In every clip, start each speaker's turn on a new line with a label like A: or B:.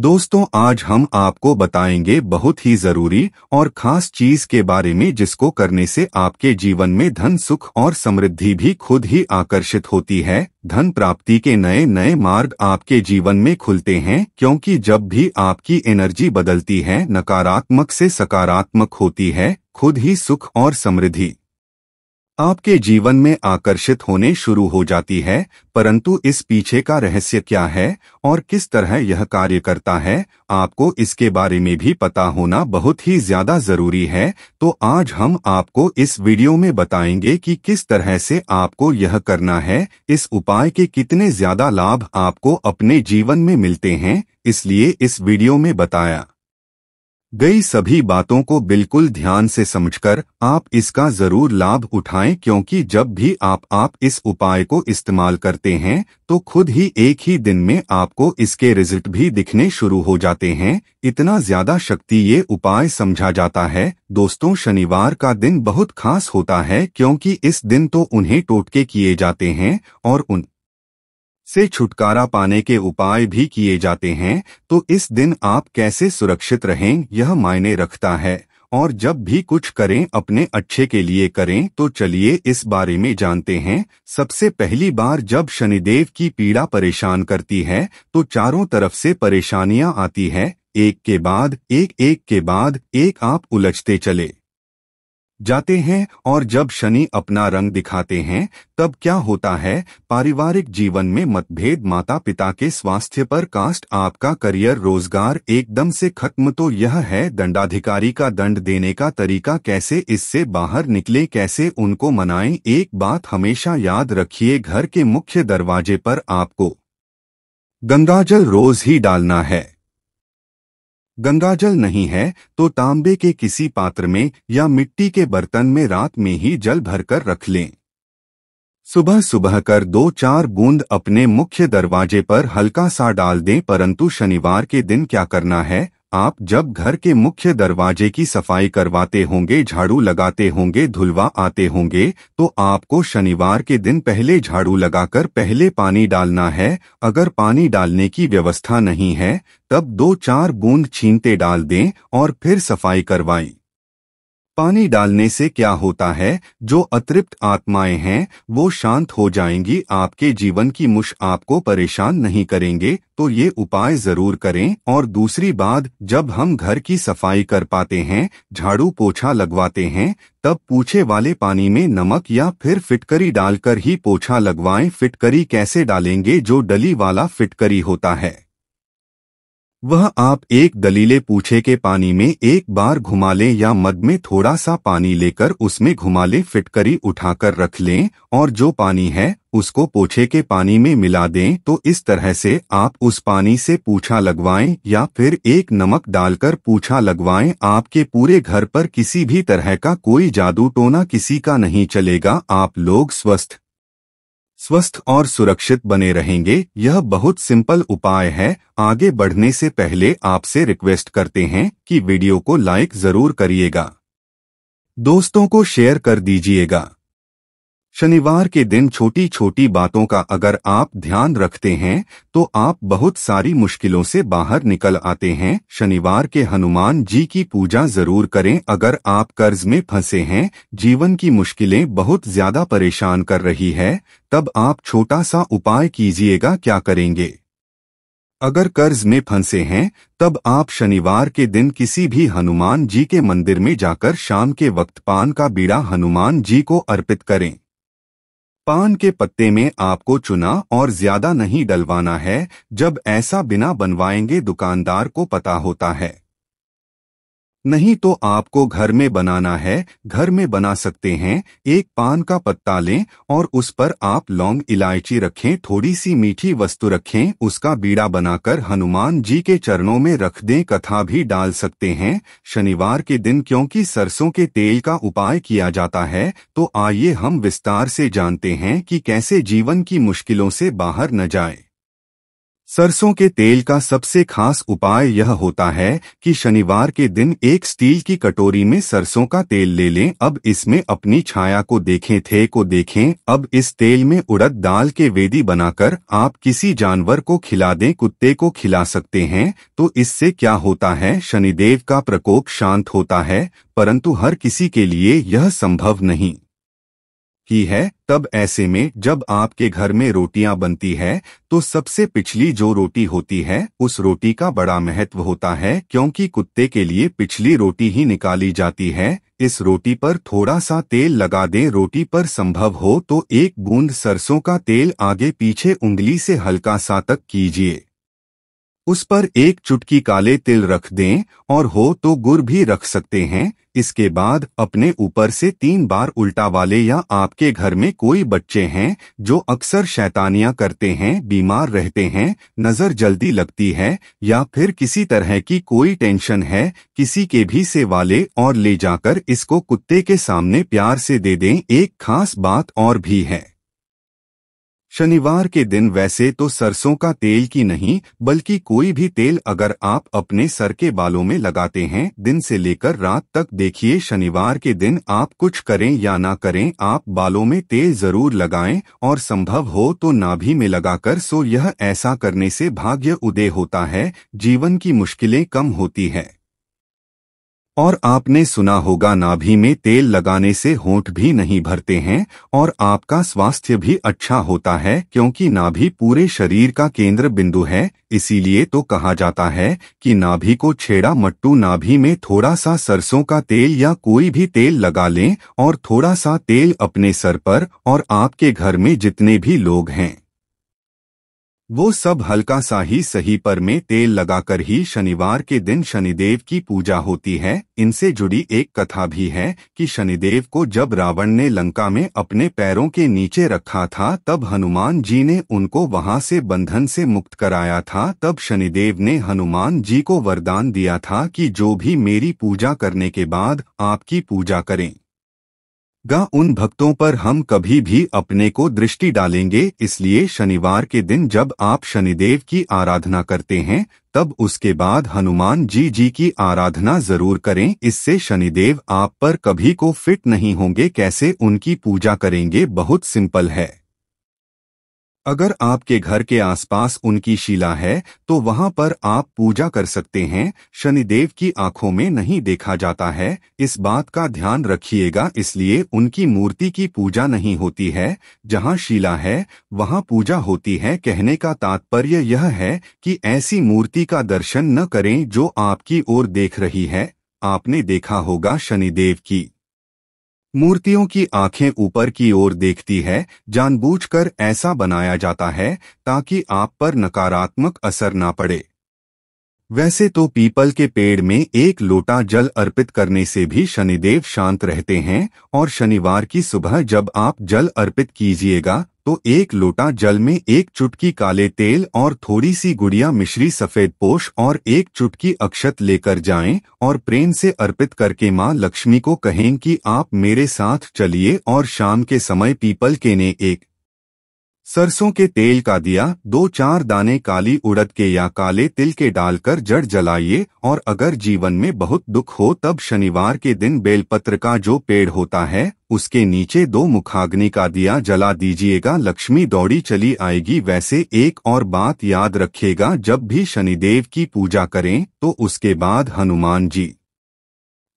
A: दोस्तों आज हम आपको बताएंगे बहुत ही जरूरी और खास चीज के बारे में जिसको करने से आपके जीवन में धन सुख और समृद्धि भी खुद ही आकर्षित होती है धन प्राप्ति के नए नए मार्ग आपके जीवन में खुलते हैं क्योंकि जब भी आपकी एनर्जी बदलती है नकारात्मक से सकारात्मक होती है खुद ही सुख और समृद्धि आपके जीवन में आकर्षित होने शुरू हो जाती है परंतु इस पीछे का रहस्य क्या है और किस तरह यह कार्य करता है आपको इसके बारे में भी पता होना बहुत ही ज्यादा जरूरी है तो आज हम आपको इस वीडियो में बताएंगे कि किस तरह से आपको यह करना है इस उपाय के कितने ज्यादा लाभ आपको अपने जीवन में मिलते हैं इसलिए इस वीडियो में बताया गई सभी बातों को बिल्कुल ध्यान से समझकर आप इसका जरूर लाभ उठाएं क्योंकि जब भी आप आप इस उपाय को इस्तेमाल करते हैं तो खुद ही एक ही दिन में आपको इसके रिजल्ट भी दिखने शुरू हो जाते हैं इतना ज्यादा शक्ति ये उपाय समझा जाता है दोस्तों शनिवार का दिन बहुत खास होता है क्योंकि इस दिन तो उन्हें टोटके किए जाते हैं और उन से छुटकारा पाने के उपाय भी किए जाते हैं तो इस दिन आप कैसे सुरक्षित रहें यह मायने रखता है और जब भी कुछ करें अपने अच्छे के लिए करें तो चलिए इस बारे में जानते हैं सबसे पहली बार जब शनिदेव की पीड़ा परेशान करती है तो चारों तरफ से परेशानियां आती है एक के बाद एक एक के बाद एक आप उलझते चले जाते हैं और जब शनि अपना रंग दिखाते हैं तब क्या होता है पारिवारिक जीवन में मतभेद माता पिता के स्वास्थ्य पर कास्ट आपका करियर रोजगार एकदम से खत्म तो यह है दंडाधिकारी का दंड देने का तरीका कैसे इससे बाहर निकले कैसे उनको मनाएं एक बात हमेशा याद रखिए घर के मुख्य दरवाजे पर आपको गंगाजल रोज ही डालना है गंगाजल नहीं है तो तांबे के किसी पात्र में या मिट्टी के बर्तन में रात में ही जल भरकर रख लें सुबह सुबह कर दो चार बूंद अपने मुख्य दरवाजे पर हल्का सा डाल दें परंतु शनिवार के दिन क्या करना है आप जब घर के मुख्य दरवाजे की सफाई करवाते होंगे झाड़ू लगाते होंगे धुलवा आते होंगे तो आपको शनिवार के दिन पहले झाड़ू लगाकर पहले पानी डालना है अगर पानी डालने की व्यवस्था नहीं है तब दो चार बूंद छीनते डाल दें और फिर सफाई करवाएं। पानी डालने से क्या होता है जो अतृप्त आत्माएं हैं वो शांत हो जाएंगी आपके जीवन की मुश आपको परेशान नहीं करेंगे तो ये उपाय जरूर करें और दूसरी बात जब हम घर की सफाई कर पाते हैं झाड़ू पोछा लगवाते हैं तब पूछे वाले पानी में नमक या फिर फिटकरी डालकर ही पोछा लगवाएं फिटकरी कैसे डालेंगे जो डली वाला फिटकरी होता है वह आप एक दलीले पूछे के पानी में एक बार घुमा लें या मग में थोड़ा सा पानी लेकर उसमें घुमा लें फिटकरी उठाकर रख लें और जो पानी है उसको पोछे के पानी में मिला दें तो इस तरह से आप उस पानी से पूछा लगवाएं या फिर एक नमक डालकर पूछा लगवाएं आपके पूरे घर पर किसी भी तरह का कोई जादू टोना किसी का नहीं चलेगा आप लोग स्वस्थ स्वस्थ और सुरक्षित बने रहेंगे यह बहुत सिंपल उपाय है आगे बढ़ने से पहले आपसे रिक्वेस्ट करते हैं कि वीडियो को लाइक जरूर करिएगा दोस्तों को शेयर कर दीजिएगा शनिवार के दिन छोटी छोटी बातों का अगर आप ध्यान रखते हैं तो आप बहुत सारी मुश्किलों से बाहर निकल आते हैं शनिवार के हनुमान जी की पूजा जरूर करें अगर आप कर्ज में फंसे हैं जीवन की मुश्किलें बहुत ज्यादा परेशान कर रही है तब आप छोटा सा उपाय कीजिएगा क्या करेंगे अगर कर्ज में फंसे हैं तब आप शनिवार के दिन किसी भी हनुमान जी के मंदिर में जाकर शाम के वक्त पान का बीड़ा हनुमान जी को अर्पित करें पान के पत्ते में आपको चुना और ज्यादा नहीं डलवाना है जब ऐसा बिना बनवाएंगे दुकानदार को पता होता है नहीं तो आपको घर में बनाना है घर में बना सकते हैं एक पान का पत्ता लें और उस पर आप लौंग इलायची रखें थोड़ी सी मीठी वस्तु रखें उसका बीड़ा बनाकर हनुमान जी के चरणों में रख दें कथा भी डाल सकते हैं शनिवार के दिन क्योंकि सरसों के तेल का उपाय किया जाता है तो आइए हम विस्तार से जानते हैं कि कैसे जीवन की मुश्किलों से बाहर न जाएं। सरसों के तेल का सबसे खास उपाय यह होता है कि शनिवार के दिन एक स्टील की कटोरी में सरसों का तेल ले लें अब इसमें अपनी छाया को देखें थे को देखें अब इस तेल में उड़द दाल के वेदी बनाकर आप किसी जानवर को खिला दें कुत्ते को खिला सकते हैं तो इससे क्या होता है शनिदेव का प्रकोप शांत होता है परंतु हर किसी के लिए यह संभव नहीं की है तब ऐसे में जब आपके घर में रोटियां बनती है तो सबसे पिछली जो रोटी होती है उस रोटी का बड़ा महत्व होता है क्योंकि कुत्ते के लिए पिछली रोटी ही निकाली जाती है इस रोटी पर थोड़ा सा तेल लगा दें रोटी पर संभव हो तो एक बूंद सरसों का तेल आगे पीछे उंगली से हल्का सा तक कीजिए उस पर एक चुटकी काले तिल रख दें और हो तो गुड़ भी रख सकते हैं इसके बाद अपने ऊपर से तीन बार उल्टा वाले या आपके घर में कोई बच्चे हैं जो अक्सर शैतानियां करते हैं बीमार रहते हैं नज़र जल्दी लगती है या फिर किसी तरह की कोई टेंशन है किसी के भी से वाले और ले जाकर इसको कुत्ते के सामने प्यार से दे दें एक खास बात और भी है शनिवार के दिन वैसे तो सरसों का तेल की नहीं बल्कि कोई भी तेल अगर आप अपने सर के बालों में लगाते हैं दिन से लेकर रात तक देखिए शनिवार के दिन आप कुछ करें या ना करें आप बालों में तेल जरूर लगाएं और संभव हो तो नाभि में लगाकर सो यह ऐसा करने से भाग्य उदय होता है जीवन की मुश्किलें कम होती है और आपने सुना होगा नाभि में तेल लगाने से होंठ भी नहीं भरते हैं और आपका स्वास्थ्य भी अच्छा होता है क्योंकि नाभि पूरे शरीर का केंद्र बिंदु है इसीलिए तो कहा जाता है कि नाभि को छेड़ा मट्टू नाभि में थोड़ा सा सरसों का तेल या कोई भी तेल लगा लें और थोड़ा सा तेल अपने सर पर और आपके घर में जितने भी लोग हैं वो सब हल्का सा ही सही पर में तेल लगाकर ही शनिवार के दिन शनिदेव की पूजा होती है इनसे जुड़ी एक कथा भी है कि शनिदेव को जब रावण ने लंका में अपने पैरों के नीचे रखा था तब हनुमान जी ने उनको वहां से बंधन से मुक्त कराया था तब शनिदेव ने हनुमान जी को वरदान दिया था कि जो भी मेरी पूजा करने के बाद आपकी पूजा करें गा उन भक्तों पर हम कभी भी अपने को दृष्टि डालेंगे इसलिए शनिवार के दिन जब आप शनिदेव की आराधना करते हैं तब उसके बाद हनुमान जी जी की आराधना जरूर करें इससे शनिदेव आप पर कभी को फिट नहीं होंगे कैसे उनकी पूजा करेंगे बहुत सिंपल है अगर आपके घर के आसपास उनकी शिला है तो वहाँ पर आप पूजा कर सकते हैं शनिदेव की आंखों में नहीं देखा जाता है इस बात का ध्यान रखिएगा इसलिए उनकी मूर्ति की पूजा नहीं होती है जहाँ शिला है वहाँ पूजा होती है कहने का तात्पर्य यह है कि ऐसी मूर्ति का दर्शन न करें जो आपकी ओर देख रही है आपने देखा होगा शनिदेव की मूर्तियों की आंखें ऊपर की ओर देखती है जानबूझकर ऐसा बनाया जाता है ताकि आप पर नकारात्मक असर ना पड़े वैसे तो पीपल के पेड़ में एक लोटा जल अर्पित करने से भी शनिदेव शांत रहते हैं और शनिवार की सुबह जब आप जल अर्पित कीजिएगा तो एक लोटा जल में एक चुटकी काले तेल और थोड़ी सी गुड़िया मिश्री सफेद पोष और एक चुटकी अक्षत लेकर जाएं और प्रेम से अर्पित करके माँ लक्ष्मी को कहें कि आप मेरे साथ चलिए और शाम के समय पीपल के ने एक सरसों के तेल का दिया दो चार दाने काली उड़द के या काले तिल के डालकर जड़ जलाइए और अगर जीवन में बहुत दुख हो तब शनिवार के दिन बेलपत्र का जो पेड़ होता है उसके नीचे दो मुखाग्नि का दिया जला दीजिएगा लक्ष्मी दौड़ी चली आएगी वैसे एक और बात याद रखिएगा जब भी शनिदेव की पूजा करें तो उसके बाद हनुमान जी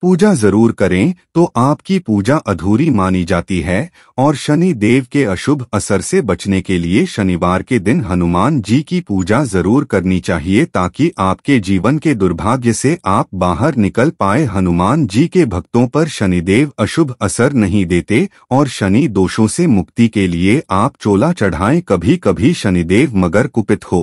A: पूजा जरूर करें तो आपकी पूजा अधूरी मानी जाती है और शनि देव के अशुभ असर से बचने के लिए शनिवार के दिन हनुमान जी की पूजा जरूर करनी चाहिए ताकि आपके जीवन के दुर्भाग्य से आप बाहर निकल पाए हनुमान जी के भक्तों पर शनिदेव अशुभ असर नहीं देते और शनि दोषों से मुक्ति के लिए आप चोला चढ़ाएं कभी कभी शनिदेव मगर कुपित हो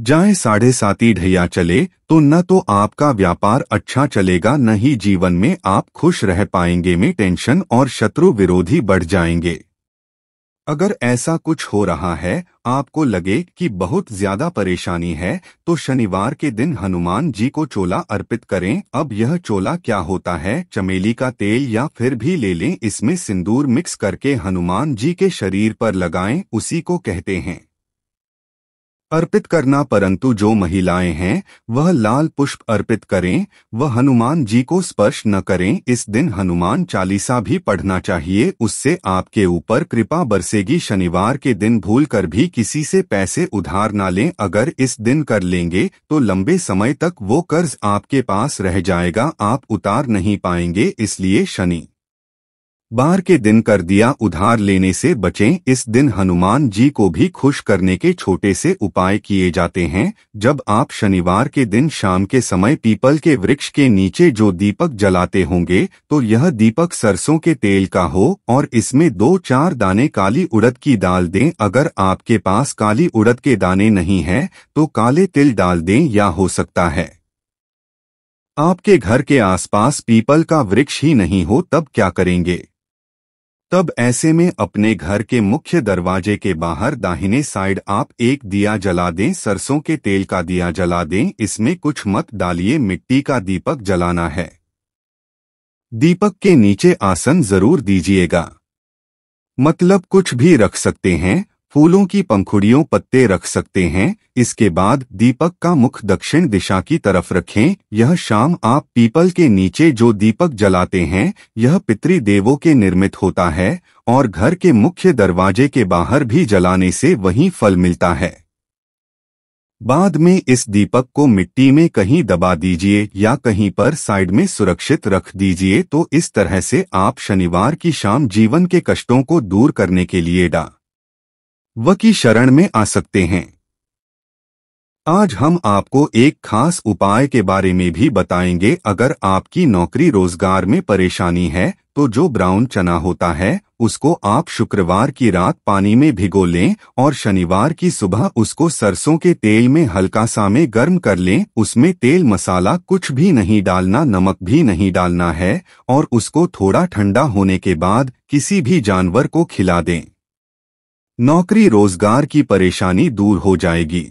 A: जाए साढ़े साती ढैया चले तो न तो आपका व्यापार अच्छा चलेगा न ही जीवन में आप खुश रह पाएंगे में टेंशन और शत्रु विरोधी बढ़ जाएंगे अगर ऐसा कुछ हो रहा है आपको लगे कि बहुत ज्यादा परेशानी है तो शनिवार के दिन हनुमान जी को चोला अर्पित करें अब यह चोला क्या होता है चमेली का तेल या फिर भी ले लें इसमें सिंदूर मिक्स करके हनुमान जी के शरीर पर लगाएं उसी को कहते हैं अर्पित करना परंतु जो महिलाएं हैं वह लाल पुष्प अर्पित करें वह हनुमान जी को स्पर्श न करें इस दिन हनुमान चालीसा भी पढ़ना चाहिए उससे आपके ऊपर कृपा बरसेगी शनिवार के दिन भूल कर भी किसी से पैसे उधार ना लें अगर इस दिन कर लेंगे तो लंबे समय तक वो कर्ज आपके पास रह जाएगा आप उतार नहीं पाएंगे इसलिए शनि बार के दिन कर दिया उधार लेने से बचें इस दिन हनुमान जी को भी खुश करने के छोटे से उपाय किए जाते हैं जब आप शनिवार के दिन शाम के समय पीपल के वृक्ष के नीचे जो दीपक जलाते होंगे तो यह दीपक सरसों के तेल का हो और इसमें दो चार दाने काली उड़द की डाल दें अगर आपके पास काली उड़द के दाने नहीं हैं तो काले तिल डाल दें या हो सकता है आपके घर के आसपास पीपल का वृक्ष ही नहीं हो तब क्या करेंगे तब ऐसे में अपने घर के मुख्य दरवाजे के बाहर दाहिने साइड आप एक दिया जला दें सरसों के तेल का दिया जला दें इसमें कुछ मत डालिए मिट्टी का दीपक जलाना है दीपक के नीचे आसन जरूर दीजिएगा मतलब कुछ भी रख सकते हैं फूलों की पंखुड़ियों पत्ते रख सकते हैं इसके बाद दीपक का मुख दक्षिण दिशा की तरफ रखें यह शाम आप पीपल के नीचे जो दीपक जलाते हैं यह पितृदेवों के निर्मित होता है और घर के मुख्य दरवाजे के बाहर भी जलाने से वही फल मिलता है बाद में इस दीपक को मिट्टी में कहीं दबा दीजिए या कहीं पर साइड में सुरक्षित रख दीजिए तो इस तरह से आप शनिवार की शाम जीवन के कष्टों को दूर करने के लिए डा व की शरण में आ सकते हैं आज हम आपको एक खास उपाय के बारे में भी बताएंगे अगर आपकी नौकरी रोजगार में परेशानी है तो जो ब्राउन चना होता है उसको आप शुक्रवार की रात पानी में भिगो लें और शनिवार की सुबह उसको सरसों के तेल में हल्का सा में गर्म कर लें उसमें तेल मसाला कुछ भी नहीं डालना नमक भी नहीं डालना है और उसको थोड़ा ठंडा होने के बाद किसी भी जानवर को खिला दें नौकरी रोजगार की परेशानी दूर हो जाएगी